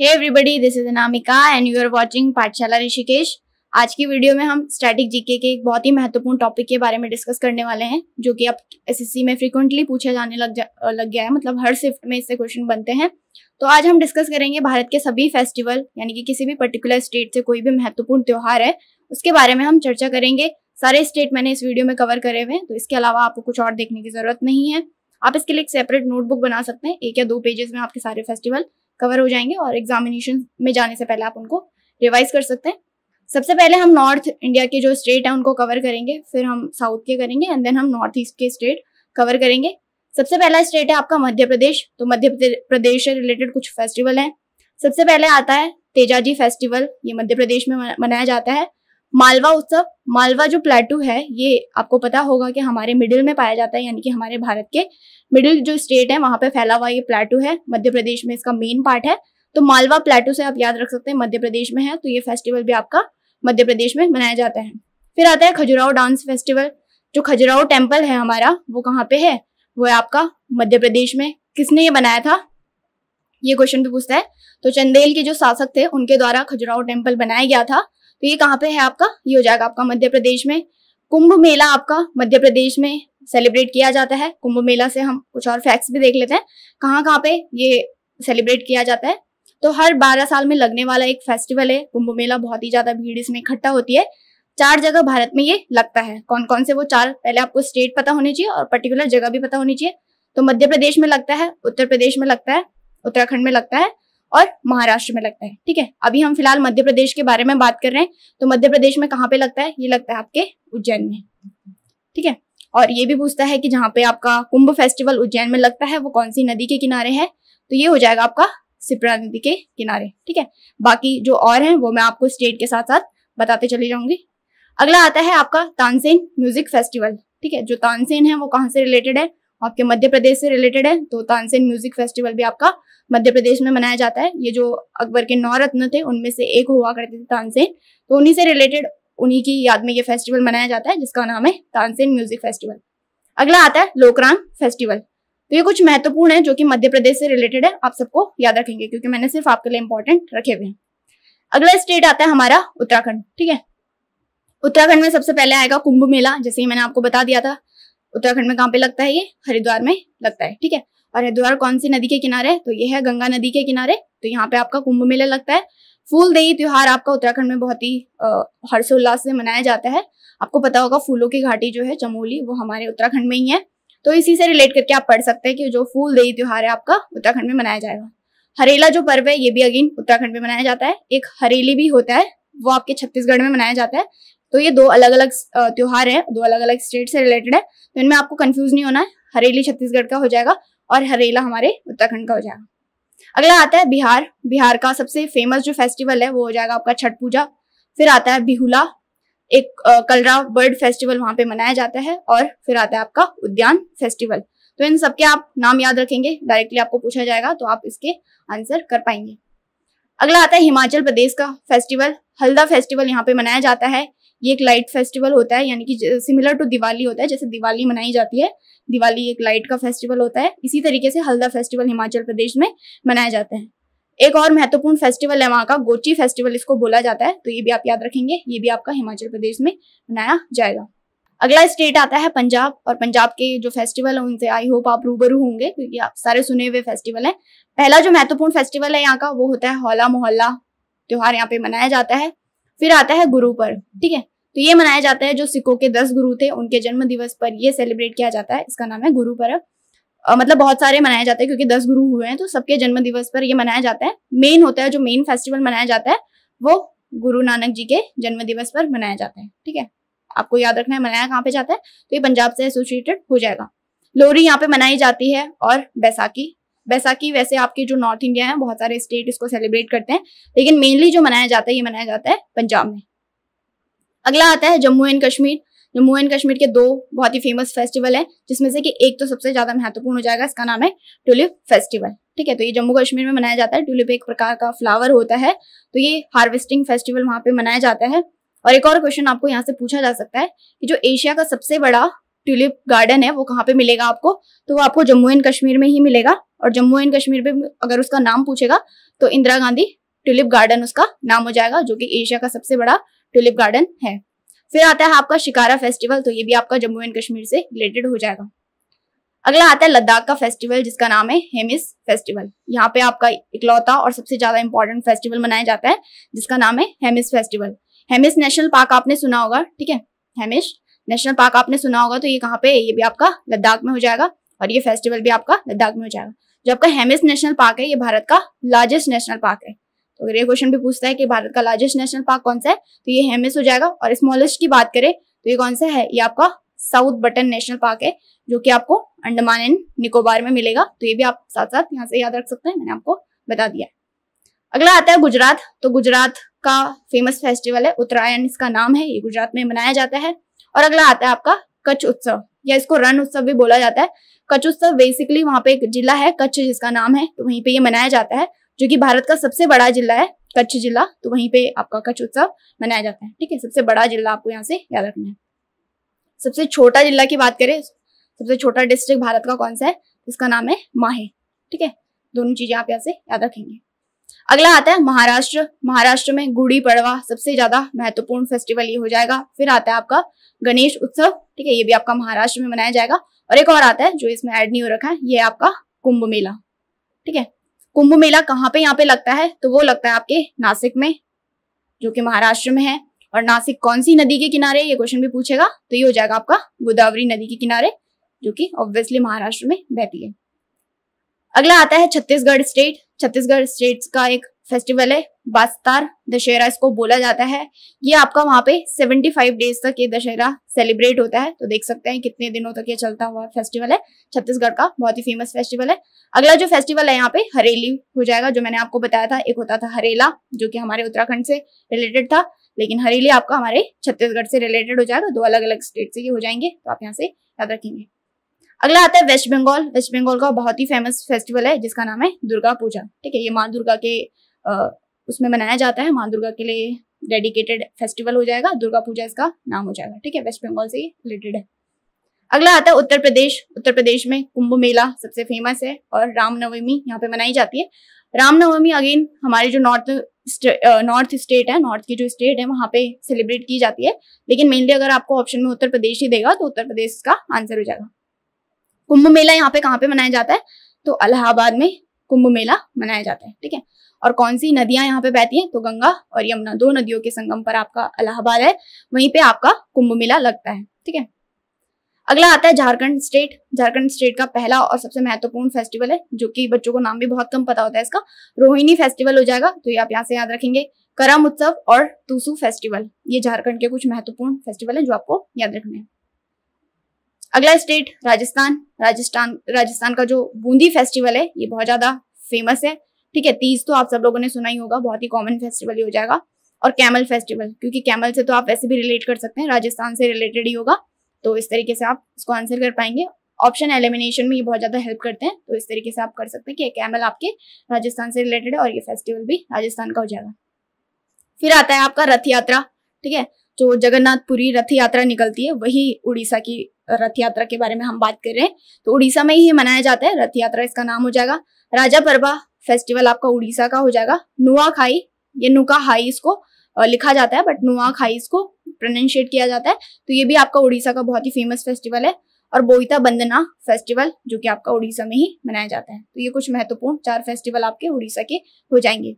hey everybody this is Anamika and you are watching Pathshala Rishikesh आज की video में हम स्टैटिक जीके के एक बहुत ही महत्वपूर्ण टॉपिक के बारे में डिस्कस करने वाले हैं जो कि अब एसएससी में फ्रीक्वेंटली पूछा जाने लग जा, लग गया है मतलब हर शिफ्ट में इससे क्वेश्चन बनते हैं तो आज हम डिस्कस करेंगे भारत के सभी फेस्टिवल यानी कि किसी भी पर्टिकुलर स्टेट से कोई भी महत्वपूर्ण त्यौहार है उसके बारे में हम चर्चा करेंगे सारे स्टेट मैंने इस वीडियो में कवर करे हुए हैं तो इसके अलावा आपको कुछ और देखने की जरूरत नहीं है आप इसके लिए एक सेपरेट नोटबुक बना सकते हैं एक या दो पेजेस में आपके सारे फेस्टिवल कवर हो जाएंगे और एग्जामिनेशन में जाने से पहले आप उनको रिवाइज कर सकते हैं सबसे पहले हम नॉर्थ इंडिया के जो स्टेट हैं उनको कवर करेंगे फिर हम साउथ के करेंगे एंड देन हम नॉर्थ ईस्ट के स्टेट कवर करेंगे सबसे पहला स्टेट है आपका मध्य प्रदेश तो मध्य प्रदेश से रिलेटेड कुछ फेस्टिवल हैं सबसे पहले आता है तेजाजी फेस्टिवल ये मध्य प्रदेश में मनाया जाता है मालवा उत्सव मालवा जो प्लेटू है ये आपको पता होगा कि हमारे मिडिल में पाया जाता है यानी कि हमारे भारत के मिडिल जो स्टेट है वहां पे फैला हुआ ये प्लेटू है मध्य प्रदेश में इसका मेन पार्ट है तो मालवा प्लेटू से आप याद रख सकते हैं मध्य प्रदेश में है तो ये फेस्टिवल भी आपका मध्य प्रदेश में मनाया जाता है फिर आता है खजुराहो डांस फेस्टिवल जो खजुराहो टेम्पल है हमारा वो कहाँ पे है वो है आपका मध्य प्रदेश में किसने ये बनाया था ये क्वेश्चन भी तो पूछता है तो चंदेल के जो शासक थे उनके द्वारा खजुराहो टेम्पल बनाया गया था तो ये कहाँ पे है आपका ये हो जाएगा आपका मध्य प्रदेश में कुंभ मेला आपका मध्य प्रदेश में सेलिब्रेट किया जाता है कुंभ मेला से हम कुछ और फैक्ट्स भी देख लेते हैं कहाँ कहाँ पे ये सेलिब्रेट किया जाता है तो हर बारह साल में लगने वाला एक फेस्टिवल है कुंभ मेला बहुत ही ज्यादा भीड़ इसमें इकट्ठा होती है चार जगह भारत में ये लगता है कौन कौन से वो चार पहले आपको स्टेट पता होनी चाहिए और पर्टिकुलर जगह भी पता होनी चाहिए तो मध्य प्रदेश में लगता है उत्तर प्रदेश में लगता है उत्तराखंड में लगता है और महाराष्ट्र में लगता है ठीक है अभी हम फिलहाल मध्य प्रदेश के बारे में बात कर रहे हैं तो मध्य प्रदेश में कहाँ पे लगता है ये लगता है आपके उज्जैन में ठीक है और ये भी पूछता है कि जहाँ पे आपका कुंभ फेस्टिवल उज्जैन में लगता है वो कौन सी नदी के किनारे है तो ये हो जाएगा आपका सिप्रा नदी के किनारे ठीक है बाकी जो और हैं वो मैं आपको स्टेट के साथ साथ बताते चले जाऊंगी अगला आता है आपका तानसेन म्यूजिक फेस्टिवल ठीक है जो तानसेन है वो कहाँ से रिलेटेड है आपके मध्य प्रदेश से रिलेटेड है तो तानसेन म्यूजिक फेस्टिवल भी आपका मध्य प्रदेश में मनाया जाता है ये जो अकबर के नौ रत्न थे उनमें से एक हुआ करते थे तानसेन तो उन्हीं से रिलेटेड उन्हीं की याद में ये फेस्टिवल मनाया जाता है जिसका नाम है तानसेन म्यूजिक फेस्टिवल अगला आता है लोकरांग फेस्टिवल तो ये कुछ महत्वपूर्ण है जो कि मध्य प्रदेश से रिलेटेड है आप सबको याद रखेंगे क्योंकि मैंने सिर्फ आपके लिए इम्पोर्टेंट रखे हुए हैं अगला स्टेट आता है हमारा उत्तराखंड ठीक है उत्तराखंड में सबसे पहले आएगा कुंभ मेला जैसे ही मैंने आपको बता दिया था उत्तराखंड में कहाँ पे लगता है ये हरिद्वार में लगता है ठीक है और हरिद्वार कौन सी नदी के किनारे है तो ये है गंगा नदी के किनारे तो यहाँ पे आपका कुंभ मेला लगता है फूलदेही त्योहार आपका उत्तराखंड में बहुत ही हर्षोल्लास से मनाया जाता है आपको पता होगा फूलों की घाटी जो है चमोली वो हमारे उत्तराखंड में ही है तो इसी से रिलेट करके आप पढ़ सकते हैं कि जो फूलदेही त्योहार है आपका उत्तराखंड में मनाया जाएगा हरेला जो पर्व है ये भी अगेन उत्तराखंड में मनाया जाता है एक हरेली भी होता है वो आपके छत्तीसगढ़ में मनाया जाता है तो ये दो अलग अलग त्योहार है दो अलग अलग स्टेट से रिलेटेड है तो इनमें आपको कंफ्यूज नहीं होना है हरेली छत्तीसगढ़ का हो जाएगा और हरेला हमारे उत्तराखंड का हो जाएगा अगला आता है बिहार बिहार का सबसे फेमस जो फेस्टिवल है वो हो जाएगा आपका छठ पूजा फिर आता है बिहुला एक कलरा बर्ड फेस्टिवल वहां पे मनाया जाता है और फिर आता है आपका उद्यान फेस्टिवल तो इन सबके आप नाम याद रखेंगे डायरेक्टली आपको पूछा जाएगा तो आप इसके आंसर कर पाएंगे अगला आता है हिमाचल प्रदेश का फेस्टिवल हल्दा फेस्टिवल यहाँ पे मनाया जाता है ये एक लाइट फेस्टिवल होता है यानी कि सिमिलर टू दिवाली होता है जैसे दिवाली मनाई जाती है दिवाली एक लाइट का फेस्टिवल होता है इसी तरीके से हल्दा फेस्टिवल हिमाचल प्रदेश में मनाया जाता है एक और महत्वपूर्ण फेस्टिवल है वहाँ का गोची फेस्टिवल इसको बोला जाता है तो ये भी आप याद रखेंगे ये भी आपका हिमाचल प्रदेश में मनाया जाएगा अगला स्टेट आता है पंजाब और पंजाब के जो फेस्टिवल है उनसे आई होप आप रूबरू होंगे क्योंकि आप सारे सुने हुए फेस्टिवल हैं पहला जो महत्वपूर्ण फेस्टिवल है यहाँ का वो होता है होला मोहल्ला त्योहार यहाँ पे मनाया जाता है फिर आता है गुरु पर्व ठीक है तो ये मनाया जाता है जो सिखों के दस गुरु थे उनके जन्म दिवस पर ये सेलिब्रेट किया जाता है इसका नाम है गुरु पर्व मतलब बहुत सारे मनाए जाते हैं क्योंकि दस गुरु हुए हैं तो सबके जन्म दिवस पर ये मनाया जाता है मेन होता है जो मेन फेस्टिवल मनाया जाता है वो गुरु नानक जी के जन्म दिवस पर मनाया जाता है ठीक है आपको याद रखना है मनाया कहाँ पे जाता है तो ये पंजाब से एसोसिएटेड हो जाएगा लोहरी यहाँ पे मनाई जाती है और बैसाखी बैसाखी वैसे आपके जो नॉर्थ इंडिया है बहुत सारे स्टेट इसको सेलिब्रेट करते हैं लेकिन मेनली जो मनाया जाता है ये मनाया जाता है पंजाब में अगला आता है जम्मू एंड कश्मीर जम्मू एंड कश्मीर के दो बहुत ही फेमस फेस्टिवल है जिसमें से कि एक तो सबसे ज्यादा महत्वपूर्ण हो जाएगा इसका नाम है ट्यूलिप फेस्टिवल ठीक है तो ये जम्मू कश्मीर में मनाया जाता है ट्यूलिप एक प्रकार का फ्लावर होता है तो ये हार्वेस्टिंग फेस्टिवल वहां पे मनाया जाता है और एक और क्वेश्चन आपको यहाँ से पूछा जा सकता है कि जो एशिया का सबसे बड़ा ट्यूलिप गार्डन है वो कहाँ पे मिलेगा आपको तो वो आपको जम्मू एंड कश्मीर में ही मिलेगा और जम्मू एंड कश्मीर में अगर उसका नाम पूछेगा तो इंदिरा गांधी ट्यूलिप गार्डन उसका नाम हो जाएगा जो कि एशिया का सबसे बड़ा ट्यूलिप गार्डन है फिर आता है आपका शिकारा फेस्टिवल तो ये भी आपका जम्मू एंड कश्मीर से रिलेटेड हो जाएगा अगला आता है लद्दाख का फेस्टिवल जिसका नाम है हेमिस फेस्टिवल यहाँ पे आपका इकलौता और सबसे ज्यादा इंपॉर्टेंट फेस्टिवल मनाया जाता है जिसका नाम है Hemis festival Hemis national park आपने सुना होगा ठीक है हेमिश नेशनल पार्क आपने सुना होगा तो ये कहाँ पे ये भी आपका लद्दाख में हो जाएगा और ये फेस्टिवल भी आपका लद्दाख में हो जाएगा जो आपका हेमिस नेशनल पार्क है ये भारत का लार्जेस्ट नेशनल पार्क है अगर ये क्वेश्चन भी पूछता है कि भारत का लार्जेस्ट नेशनल पार्क कौन सा है तो ये हेमिस हो जाएगा और स्मॉलेस्ट की बात करें तो ये कौन सा है ये आपका साउथ बटन नेशनल पार्क है जो कि आपको अंडमान एंड निकोबार में मिलेगा तो ये भी आप साथ साथ यहाँ से याद रख सकते हैं मैंने आपको बता दिया अगला आता है गुजरात तो गुजरात का फेमस फेस्टिवल है उत्तरायण इसका नाम है ये गुजरात में मनाया जाता है और अगला आता है आपका कच्छ उत्सव या इसको रण उत्सव भी बोला जाता है कच्छ उत्सव बेसिकली वहाँ पे एक जिला है कच्छ जिसका नाम है तो वहीं पे ये मनाया जाता है जो कि भारत का सबसे बड़ा जिला है कच्छ जिला तो वहीं पे आपका कच्छ उत्सव मनाया जाता है ठीक है सबसे बड़ा जिला आपको यहाँ से याद रखना है सबसे छोटा जिला की बात करें सबसे छोटा डिस्ट्रिक्ट भारत का कौन सा है इसका नाम है माहे ठीक है दोनों चीजें आप यहाँ से याद रखेंगे अगला आता है महाराष्ट्र महाराष्ट्र में गुड़ी पड़वा सबसे ज्यादा महत्वपूर्ण फेस्टिवल ये हो जाएगा फिर आता है आपका गणेश उत्सव ठीक है ये भी आपका महाराष्ट्र में मनाया जाएगा और एक और आता है जो इसमें ऐड नहीं हो रखा है ये आपका कुंभ मेला ठीक है कुंभ मेला कहाँ पे यहाँ पे लगता है तो वो लगता है आपके नासिक में जो कि महाराष्ट्र में है और नासिक कौन सी नदी के किनारे ये क्वेश्चन भी पूछेगा तो ये हो जाएगा आपका गोदावरी नदी के किनारे जो कि ऑब्वियसली महाराष्ट्र में बहती है अगला आता है छत्तीसगढ़ स्टेट छत्तीसगढ़ स्टेट्स का एक फेस्टिवल है बास्तार दशहरा इसको बोला जाता है ये आपका वहाँ पे 75 डेज तक ये दशहरा सेलिब्रेट होता है तो देख सकते हैं कितने दिनों तक ये चलता हुआ फेस्टिवल है छत्तीसगढ़ का बहुत ही फेमस फेस्टिवल है अगला जो फेस्टिवल है यहाँ पे हरेली हो जाएगा जो मैंने आपको बताया था एक होता था हरेला जो कि हमारे उत्तराखंड से रिलेटेड था लेकिन हरेली आपका हमारे छत्तीसगढ़ से रिलेटेड हो जाएगा दो अलग अलग स्टेट से ये हो जाएंगे तो आप यहाँ से याद रखेंगे अगला आता है वेस्ट बंगाल वेस्ट बंगाल का बहुत ही फेमस फेस्टिवल है जिसका नाम है दुर्गा पूजा ठीक है ये माँ दुर्गा के उसमें मनाया जाता है माँ दुर्गा के लिए डेडिकेटेड फेस्टिवल हो जाएगा दुर्गा पूजा इसका नाम हो जाएगा ठीक है वेस्ट बंगाल से रिलेटेड है अगला आता है उत्तर प्रदेश उत्तर प्रदेश में कुंभ मेला सबसे फेमस है और रामनवमी यहाँ पे मनाई जाती है रामनवमी अगेन हमारे जो नॉर्थ नॉर्थ स्टेट है नॉर्थ की जो स्टेट है वहाँ पे सेलिब्रेट की जाती है लेकिन मेनली अगर आपको ऑप्शन में उत्तर प्रदेश ही देगा तो उत्तर प्रदेश का आंसर हो जाएगा कुंभ मेला यहाँ पे कहाँ पे मनाया जाता है तो अलाहाबाद में कुंभ मेला मनाया जाता है ठीक है और कौन सी नदियां यहाँ पे बहती हैं तो गंगा और यमुना दो नदियों के संगम पर आपका इलाहाबाद है वहीं पे आपका कुंभ मेला लगता है ठीक है अगला आता है झारखंड स्टेट झारखंड स्टेट का पहला और सबसे महत्वपूर्ण फेस्टिवल है जो कि बच्चों को नाम भी बहुत कम पता होता है इसका रोहिणी फेस्टिवल हो जाएगा तो ये आप यहाँ से याद रखेंगे करम उत्सव और तुसु फेस्टिवल ये झारखंड के कुछ महत्वपूर्ण फेस्टिवल है जो आपको याद रखने है अगला स्टेट राजस्थान राजस्थान राजस्थान का जो बूंदी फेस्टिवल है ये बहुत ज्यादा फेमस है ठीक है तीज तो आप सब लोगों ने सुना ही होगा बहुत ही कॉमन फेस्टिवल ही हो जाएगा और कैमल फेस्टिवल क्योंकि कैमल से तो आप वैसे भी रिलेट कर सकते हैं राजस्थान से रिलेटेड ही होगा तो इस तरीके से आप इसको आंसर कर पाएंगे ऑप्शन एलिमिनेशन में ये बहुत ज़्यादा हेल्प करते हैं तो इस तरीके से आप कर सकते हैं कि कैमल आपके राजस्थान से रिलेटेड है और ये फेस्टिवल भी राजस्थान का हो जाएगा फिर आता है आपका रथ यात्रा ठीक है जो जगन्नाथपुरी रथ यात्रा निकलती है वही उड़ीसा की रथ यात्रा के बारे में हम बात कर रहे हैं तो उड़ीसा में ही मनाया जाता है रथ यात्रा इसका नाम हो जाएगा राजा परबा फेस्टिवल आपका उड़ीसा का हो जाएगा नुआ खाई ये नुका हाई इसको लिखा जाता है बट नुआ खाई इसको प्रोनाउंशिएट किया जाता है तो ये भी आपका उड़ीसा का बहुत ही फेमस फेस्टिवल है और बोईता बंदना फेस्टिवल जो कि आपका उड़ीसा में ही मनाया जाता है तो ये कुछ महत्वपूर्ण चार फेस्टिवल आपके उड़ीसा के हो जाएंगे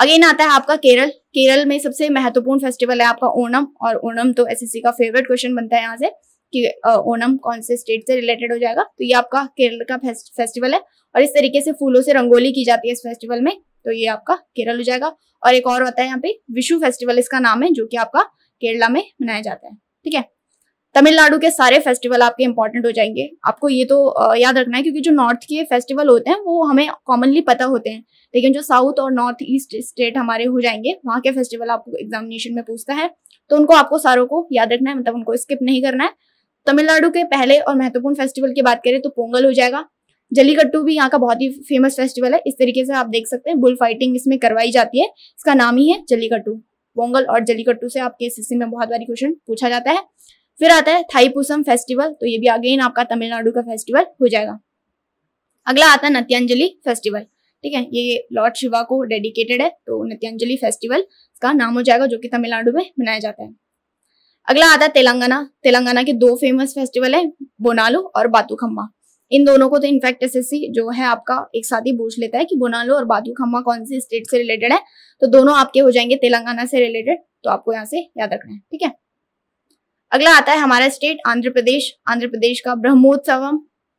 अगेन आता है आपका केरल केरल में सबसे महत्वपूर्ण फेस्टिवल है आपका ओणम और ओणम तो एसएससी का फेवरेट क्वेश्चन बनता है यहाँ से कि ओनम कौन से स्टेट से रिलेटेड हो जाएगा तो ये आपका केरल का फेस्टिवल है और इस तरीके से फूलों से रंगोली की जाती है इस फेस्टिवल में तो ये आपका केरल हो जाएगा और एक और होता है यहाँ पे विशु फेस्टिवल इसका नाम है जो कि आपका केरला में मनाया जाता है ठीक है तमिलनाडु के सारे फेस्टिवल आपके इंपॉर्टेंट हो जाएंगे आपको ये तो याद रखना है क्योंकि जो नॉर्थ के फेस्टिवल होते हैं वो हमें कॉमनली पता होते हैं लेकिन जो साउथ और नॉर्थ ईस्ट स्टेट हमारे हो जाएंगे वहाँ के फेस्टिवल आपको एग्जामिनेशन में पूछता है तो उनको आपको सारों को याद रखना है मतलब उनको स्किप नहीं करना है तमिलनाडु के पहले और महत्वपूर्ण फेस्टिवल की बात करें तो पोंगल हो जाएगा जलीकट्टू भी यहाँ का बहुत ही फेमस फेस्टिवल है इस तरीके से आप देख सकते हैं बुल फाइटिंग इसमें करवाई जाती है इसका नाम ही है जलीकट्टू पोंगल और जलीकट्टू से आपके एस में बहुत बारी क्वेश्चन पूछा जाता है फिर आता है थाईपुसम फेस्टिवल तो ये भी अगेन आपका तमिलनाडु का फेस्टिवल हो जाएगा अगला आता है नत्यांजलि फेस्टिवल ठीक है ये लॉर्ड शिवा को डेडिकेटेड है तो नत्यांजलि फेस्टिवल का नाम हो जाएगा जो कि तमिलनाडु में मनाया जाता है अगला आता है तेलंगाना तेलंगाना के दो फेमस फेस्टिवल है बोनालो और बातू खम्मा इन दोनों को तो इनफैक्ट एसएससी जो है आपका एक साथ ही पूछ लेता है कि बोनालो और बातू खम्मा कौन से स्टेट से रिलेटेड है तो दोनों आपके हो जाएंगे तेलंगाना से रिलेटेड तो आपको यहाँ से याद रखना है ठीक है अगला आता है हमारा स्टेट आंध्र प्रदेश आंध्र प्रदेश का ब्रह्मोत्सवम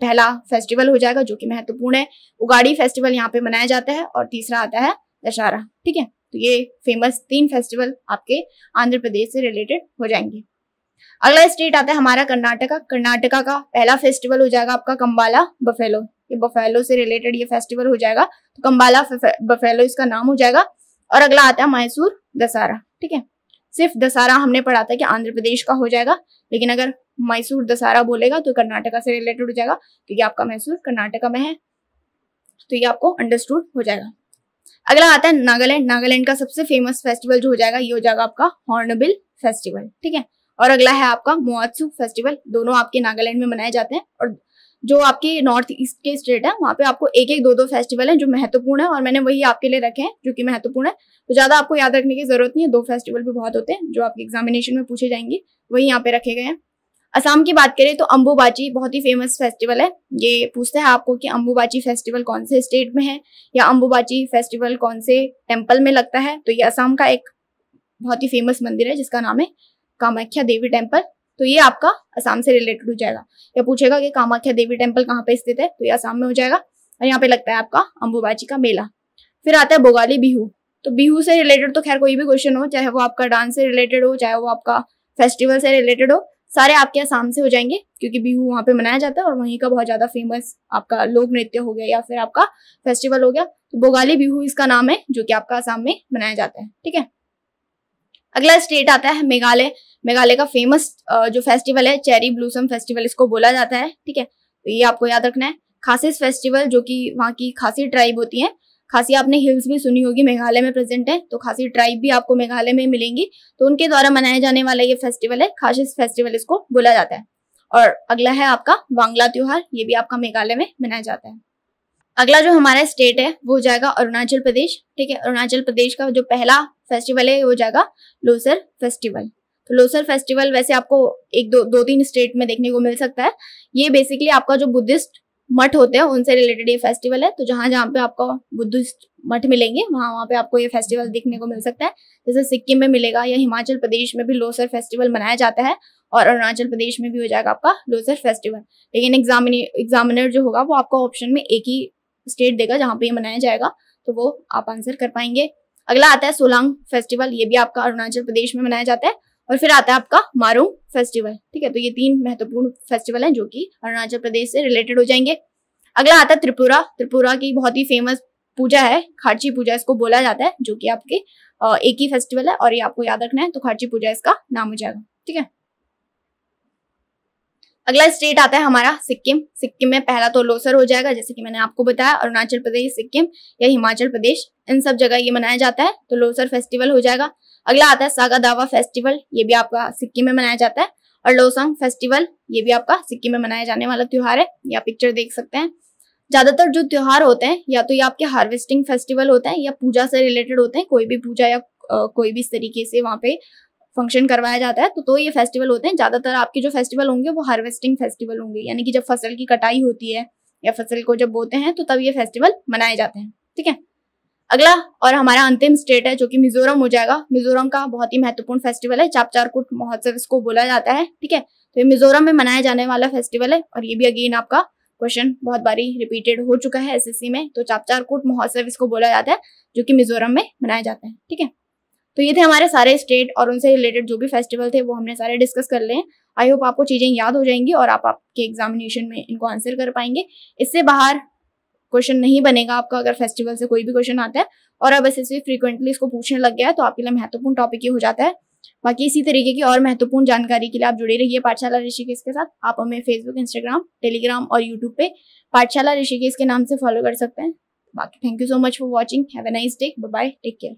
पहला फेस्टिवल हो जाएगा जो कि महत्वपूर्ण है उगाड़ी फेस्टिवल यहाँ पे मनाया जाता है और तीसरा आता है दशहरा ठीक है तो ये फेमस तीन फेस्टिवल आपके आंध्र प्रदेश से रिलेटेड हो जाएंगे अगला स्टेट आता है हमारा कर्नाटका कर्नाटका का पहला फेस्टिवल हो जाएगा आपका कंबाला बफेलो ये बफेलो से रिलेटेड ये फेस्टिवल हो जाएगा तो कंबाला बफेलो इसका नाम हो जाएगा और अगला आता है मैसूर दशहरा ठीक है सिर्फ दशहरा हमने पढ़ा था कि आंध्र प्रदेश का हो जाएगा लेकिन अगर मैसूर दशहरा बोलेगा तो कर्नाटका से रिलेटेड हो जाएगा क्योंकि आपका मैसूर कर्नाटका में है तो ये आपको अंडरस्टूड हो जाएगा अगला आता है नागालैंड नागालैंड का सबसे फेमस फेस्टिवल जो हो जाएगा ये हो जाएगा आपका हॉर्नबिल फेस्टिवल ठीक है और अगला है आपका मोआत्सु फेस्टिवल दोनों आपके नागालैंड में मनाए जाते हैं और जो आपके नॉर्थ ईस्ट के स्टेट है वहाँ पे आपको एक एक दो दो फेस्टिवल हैं जो महत्वपूर्ण है और मैंने वही आपके लिए रखे हैं जो कि महत्वपूर्ण है तो ज़्यादा आपको याद रखने की जरूरत नहीं है दो फेस्टिवल भी बहुत होते हैं जो आपके एग्जामिनेशन में पूछे जाएंगे वही यहाँ पे रखे गए हैं असम की बात करें तो अम्बुबाची बहुत ही फेमस फेस्टिवल है ये पूछता है आपको कि अम्बुबाची फेस्टिवल कौन से स्टेट में है या अम्बुबाची फेस्टिवल कौन से टेम्पल में लगता है तो ये असम का एक बहुत ही फेमस मंदिर है जिसका नाम है कामाख्या देवी टेम्पल तो ये आपका असम से रिलेटेड हो जाएगा या पूछेगा कि कामाख्या देवी टेम्पल कहाँ पे स्थित है तो ये असम में हो जाएगा और यहाँ पे लगता है आपका अम्बुबाची का मेला फिर आता है बोगाली बिहू तो बिहू से रिलेटेड तो खैर कोई भी क्वेश्चन हो चाहे वो आपका डांस से रिलेटेड हो चाहे वो आपका फेस्टिवल से रिलेटेड हो सारे आपके आसाम से हो जाएंगे क्योंकि बिहू वहाँ पे मनाया जाता है और वहीं का बहुत ज्यादा फेमस आपका लोक नृत्य हो गया या फिर आपका फेस्टिवल हो गया तो बोगाली बिहू इसका नाम है जो कि आपका आसाम में मनाया जाता है ठीक है अगला स्टेट आता है मेघालय मेघालय का फेमस जो फेस्टिवल है चेरी ब्लूसम फेस्टिवल इसको बोला जाता है ठीक है तो ये आपको याद रखना है खासिस फेस्टिवल जो कि वहाँ की खासी ट्राइब होती है खासी आपने हिल्स भी सुनी होगी मेघालय में प्रेजेंट है तो खासी ट्राइब भी आपको मेघालय में मिलेंगी तो उनके द्वारा मनाया जाने वाला ये फेस्टिवल है खासिस फेस्टिवल इसको बोला जाता है और अगला है आपका वांगला त्योहार ये भी आपका मेघालय में मनाया जाता है अगला जो हमारा स्टेट है वो हो जाएगा अरुणाचल प्रदेश ठीक है अरुणाचल प्रदेश का जो पहला फेस्टिवल है वो जाएगा लोसर फेस्टिवल तो लोसर फेस्टिवल वैसे आपको एक दो दो तीन स्टेट में देखने को मिल सकता है ये बेसिकली आपका जो बुद्धिस्ट मठ होते हैं उनसे रिलेटेड ये फेस्टिवल है तो जहाँ जहाँ पे आपको बुद्धिस्ट मठ मिलेंगे वहाँ वहाँ पे आपको ये फेस्टिवल देखने को मिल सकता है जैसे सिक्किम में मिलेगा या हिमाचल प्रदेश में भी लोसर फेस्टिवल मनाया जाता है और अरुणाचल प्रदेश में भी हो जाएगा आपका लोसर फेस्टिवल लेकिन एग्जामिनी एग्जामिनर जो होगा वो आपको ऑप्शन में एक ही स्टेट देगा जहाँ पे ये मनाया जाएगा तो वो आप आंसर कर पाएंगे अगला आता है सोलांग फेस्टिवल ये भी आपका अरुणाचल प्रदेश में मनाया जाता है और फिर आता है आपका मारू फेस्टिवल ठीक है तो ये तीन महत्वपूर्ण फेस्टिवल हैं जो कि अरुणाचल प्रदेश से रिलेटेड हो जाएंगे अगला आता है त्रिपुरा त्रिपुरा की बहुत ही फेमस पूजा है खारची पूजा इसको बोला जाता है जो कि आपके एक ही फेस्टिवल है और ये आपको याद रखना है तो खारची पूजा इसका नाम हो जाएगा ठीक है अगला स्टेट आता है हमारा सिक्किम सिक्किम में पहला तो लोसर हो जाएगा जैसे कि मैंने आपको बताया अरुणाचल प्रदेश सिक्किम या हिमाचल प्रदेश इन सब जगह ये मनाया जाता है तो लोसर फेस्टिवल हो जाएगा अगला आता है सागा दावा फेस्टिवल ये भी आपका सिक्किम में मनाया जाता है और लोसंग फेस्टिवल ये भी आपका सिक्किम में मनाया जाने वाला त्योहार है ये आप पिक्चर देख सकते हैं ज्यादातर जो त्योहार होते हैं या तो ये आपके हार्वेस्टिंग फेस्टिवल होते हैं या पूजा से रिलेटेड होते हैं कोई भी पूजा या कोई भी इस तरीके से वहाँ पे फंक्शन करवाया जाता है तो तो ये फेस्टिवल होते हैं ज्यादातर आपके जो फेस्टिवल होंगे वो हार्वेस्टिंग फेस्टिवल होंगे यानी कि जब फसल की कटाई होती है या फसल को जब बोते हैं तो तब ये फेस्टिवल मनाए जाते हैं ठीक है अगला और हमारा अंतिम स्टेट है जो कि मिजोरम हो जाएगा मिजोरम का बहुत ही महत्वपूर्ण फेस्टिवल है चापचारकुट महोत्सव इसको बोला जाता है ठीक है तो ये मिजोरम में मनाया जाने वाला फेस्टिवल है और ये भी अगेन आपका क्वेश्चन बहुत बारी रिपीटेड हो चुका है एस में तो चापचारकुट महोत्सव इसको बोला जाता है जो कि मिजोरम में मनाया जाता है ठीक है तो ये थे हमारे सारे स्टेट और उनसे रिलेटेड जो भी फेस्टिवल थे वो हमने सारे डिस्कस कर लिए आई होप आपको चीज़ें याद हो जाएंगी और आप आपके एग्जामिनेशन में इनको आंसर कर पाएंगे इससे बाहर क्वेश्चन नहीं बनेगा आपका अगर फेस्टिवल से कोई भी क्वेश्चन आता है और अब ऐसे फ्रीक्वेंटली इसको पूछने लग गया है तो आपके लिए महत्वपूर्ण टॉपिक ही हो जाता है बाकी इसी तरीके की और महत्वपूर्ण जानकारी के लिए आप जुड़े रहिए पाठशाला ऋषिकेश के साथ आप हमें फेसबुक इंस्टाग्राम टेलीग्राम और यूट्यूब पे पाठशाला ऋषिकेश के नाम से फॉलो कर सकते हैं बाकी thank you so much for watching have a nice day bye take care